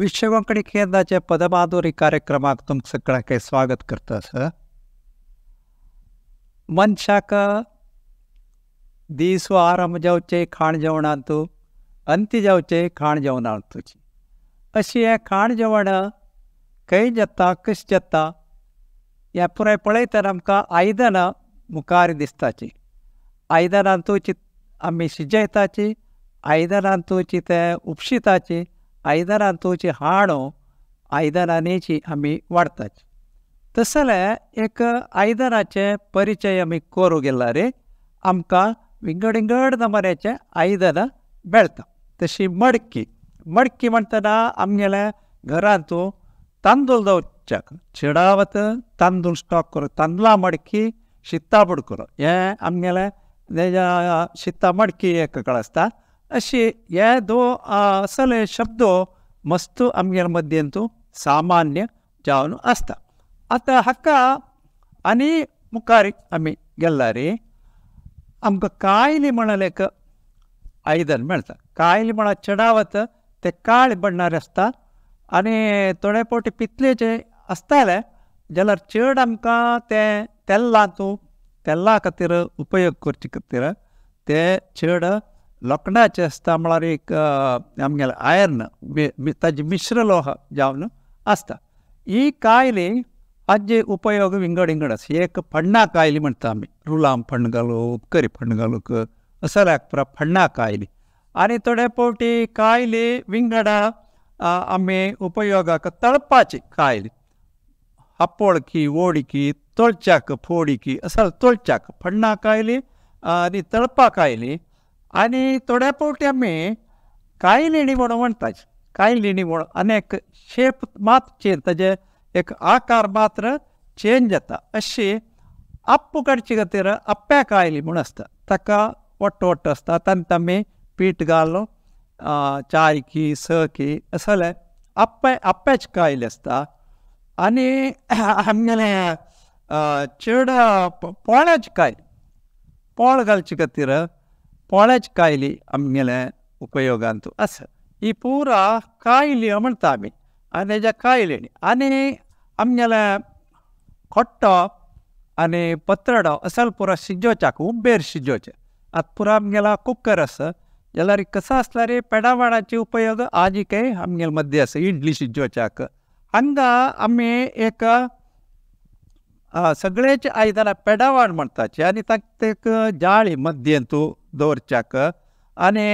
विश्वकोकणी केंद्राच्या पदमाधुरी कार्यक्रमाक तुम सगळ्यांक स्वागत करता मनशाक दिस व आराम जावचे खाण तू अंत्य जावचे खाण तुझी अशी हे खाण जेवण खंय जाता कशी जाता या पुराय पळयतना आमकां आयदनां मुखार दिसताची आयदनांतूच आमी शिजयताची आयदनांतूच ते उपशिताची आयदनां तोवची हाणो आयदनांनीची आमी वाडटात तस जाल्यार एक आयदाराचे परिचय आमी करूं गेल्यार रे आमकां विंगड विंगड नंबराचे आयदनां मेळटा तशी मडकी मडकी म्हणटना आमगेल्या घरांत तूं तांदूळ दवरच्याक चिडावत तांदूळ स्टॉक करूं तांदळां मडकी शित्ता करूं हें आमगेलें शित्ता मडकी एक कळ आसता अशी ಯಾದೋ दो असल शब्दों मस्तु अम्यर मध्ये तु सामान्य जावनु अस्त अतः हक्क ಅನಿ ಮುಕಾರಿ ಅಮ್ಮಿ ಗೆಲ್ಲಾರಿ ಅಮ್ಗ ಕಾಯಿಲಿ ಮಣಲೆಕ ಐದನ್ ಮೆಳ್ತ ಕಾಯಿಲಿ ಮಣ ಚಡಾವತ್ ತೆಕ್ಕಾಳಿ ಬಣ್ಣ ಅಸ್ತ ಅನಿ ತೊಡೆಪೋಟಿ ಪಿತ್ಲೇಜೆ ಅಸ್ತಾಲೆ ಜಲರ್ ಚೇಡ್ ಅಮ್ಕ ತೇ ತೆಲ್ಲಾತು ತೆಲ್ಲಾಕತ್ತಿರ ಉಪಯೋಗ ಕೊರ್ಚಿಕತ್ತಿರ ತೇ ಚೇಡ लोखंडाचें आसता म्हळ्यार एक आमगेले आयर्न ताजें मिश्र लोह जावन आसता ही कायली हाजे उपयोग विंगड विंगड आसा एक फण्णां कायली म्हणटा आमी रुलाम फण घालूंक करी घालूक घालूंक असल्याक पुरा फण्णां कायली आनी थोडे फावटी कायली विंगडा आमी उपयोगाक तळपाची कायली आपोळकी ओडकी तोळच्याक फोडकी असा तोळच्याक फण्णाक आयली आनी तळपाक आयली आणि तोड्यापोट्या में काही लेणी म्हणून म्हणतात काही लेणी म्हणून एक शेप मात चेंज ताजे एक आकार मात्र चेंज जाता अशी अप्पुकडची खातीर अप्प्या कायली म्हूण आसता ताका वट्ट वट्ट आसता तांकां आमी पीठ घालून चार की स की असले आप्पे आप्प्याच कायली आसता आनी आमगेले चेड पोळ्याच काय पोळ घालचे खातीर पोळ्याच काली आपल्या उपयोगांत अस ही पुरा काय म्हणता आम्ही आणि त्याच्या काय आणि खोट्टो आणि पत्रडो असल पुरा शिजवच्याक उबेर शिजोवच्या आत पुरा आमगेला कुकर असल्या कसं असल्या पेडावडाची उपयोग आजी काही आम्ही मध्ये असा इडली शिजवच्याक हंगा आम्ही एक सगळेच आयदना आनी म्हणताची आणि जाळी मध्यू દોરચાક અને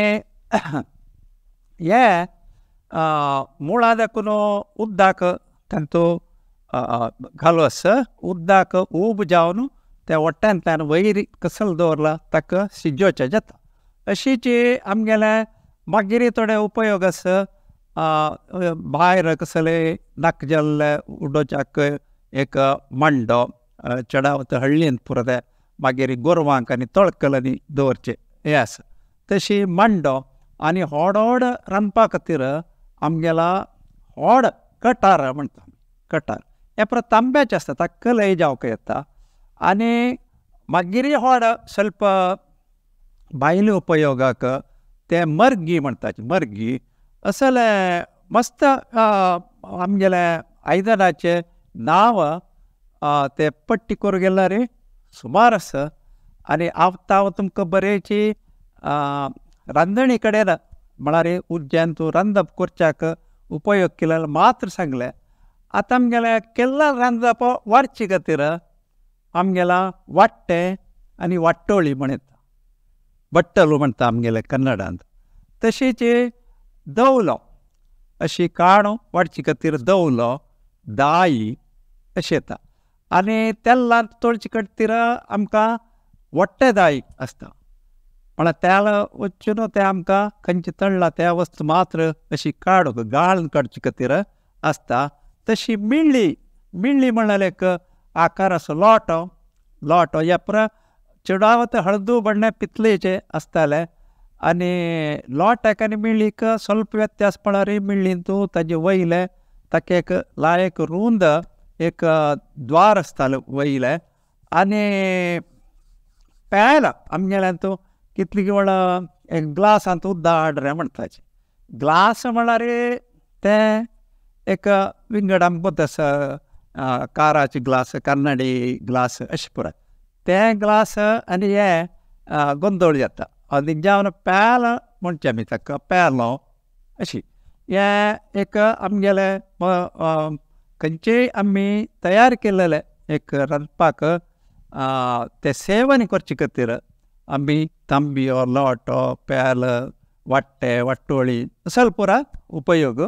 ಯಾ ಮೂಳಾದಕ್ಕೂ ಉದ್ದಾಕ ತಂತು असं ಉದ್ದಾಕ ಊಬ್ ಜಾವನು ते वट्ट्यान त्यान वयर कसल दवरला ताका शिजोवचें जाता अशी जी आमगेले मागीर थोडे उपयोग आसा कसले नाक उड़ो उडोच्याक एक मांडो चडावत हळ्ळीन पुरदे मागीर गोरवांक आनी दोरचे येस तशी मांडो आणि व्हड व्हड रांदपा खातीर आमगेला हॉड कटार म्हणटा कटार हे परत तांब्याचे आसता ताका कलय जावंक येता आनी मागीर व्हड स्वल्प बायले उपयोगाक ते मर्गी म्हणतात मर्गी असले मस्त आमगेले आयदनाचे नांव ते पट्टी गेल्या रे सुमार आसा आणि आवताव तुमक बरेची रांदणी कडेन म्हळ्यार उज्जैन तूं रांदप करच्याक उपयोग केला मात्र सांगले आता आमगेल्या केल्ला रांधप वाडचे खातीर आमगेला वाडटे आणि वाट्टोळी म्हणत बट्टलू म्हणता आमगेले कन्नडांत तशीच दवलो अशी काण वाडचे खातीर दवलो दाई अशें येता आनी तेल्ला चडचे खातीर आमकां वट्टेदायीक आसता म्हळ्यार त्या वचून ते आमकां खंयचे तळला त्या वस्तू मात्र अशी काड गाळ काडचे खातीर आसता तशी मिळ्ळी मिळ्ळी म्हणाले एक आकार असो लोटो लोटो या पर चेडावत हळदू बडणे पितलेचे आसताले आनी लोटाक आनी मिळ्ळीक स्वल्प व्यत्यास म्हळ्यार मिळ्ळी तूं ताजे वयले ताका एक लायक रुंद एक द्वार आसताले वयले आनी कितली ಪೇಲ एक ಕಿತ್ಲಿಗೆ ಒಳ उद्दाड रे ಉದ್ದಾಡ್ರೆ ग्लास म्हणा म्हळ्यार ते एक विंगड आमकां गोत आसा काराचे ग्लास कर्नाडी ग्लास अशें पुरा ते ग्लास आनी हे गोंदळ जाता आनी जेवण पेल म्हणचे आमी ताका पेलो अशी हे एक आमगेले खंयचेय आमी तयार केलेले एक रांदपाक ಸೇವನ ಕೊರತಿರ ತಂಬೋ ಲೋಟೋ ಪ್ಯಾ ವಾಟೆ ವಟೋಳಿ ಸಲ ಪುರ ಉಪಯೋಗ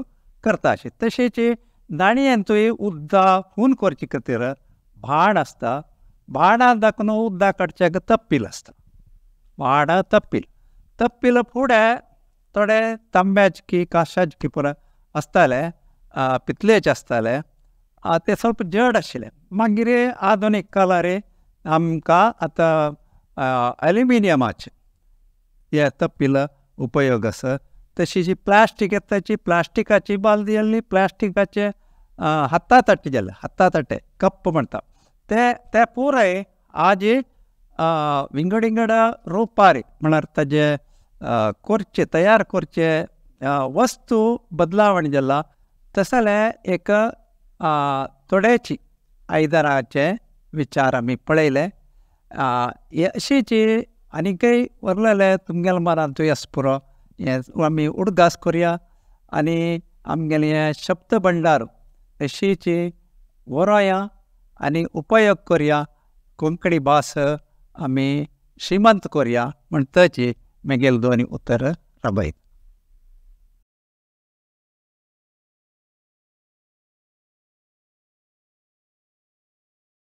ಕಾಣಿಯು ಉದ್ದ ಹೋರ ಭಾಳ ಆಸ್ತ ಭಾರ ದ ಉದ್ದ ಕಡ ತಪೀಲ್ ಆಸ್ ವಾಡ ತಪೀ ತಪಿಲ ಪುಡೆ ಥೋಡೆ ತಂಬ್ಯಾಚಿ ಕಾಶ್ಯಾಚಿ ಪುರ ಅಷ್ಟೇ ಪಿತಲೆ ಸ್ವಲ್ಪ ಜಡ ಅಶಿಲೆ ಮಾ ಆಧುನಿಕ ಕಲರ್ आमकां आतां एल्युमिनियमाचे हे आतां पिलां उपयोग आसा तशी जी प्लास्टीक येता प्लास्टिकची प्लास्टिकाची बालदी आसली प्लास्टिकाचे हाता ताटे जाले हाता ताटे कप्प म्हणटा ते ते पुराय आज विंगड रोपारी म्हणल्यार ताजे करचे तयार करचे वस्तू बदलावण जाला तसले एक थोडेची आयदनाचे विचार आम्ही पळयले अशी जी आनीकय उरलेले तुमगेले मनात दुयेंस पुरो हे आमी उडगास करया आणि आमगेले हे शब्द भंडार अशीची जी वरोया आणि उपयोग कुंकडी कोंकणी भास आम्ही श्रीमंत करया म्हण तची दोन्ही उत्तर राबयत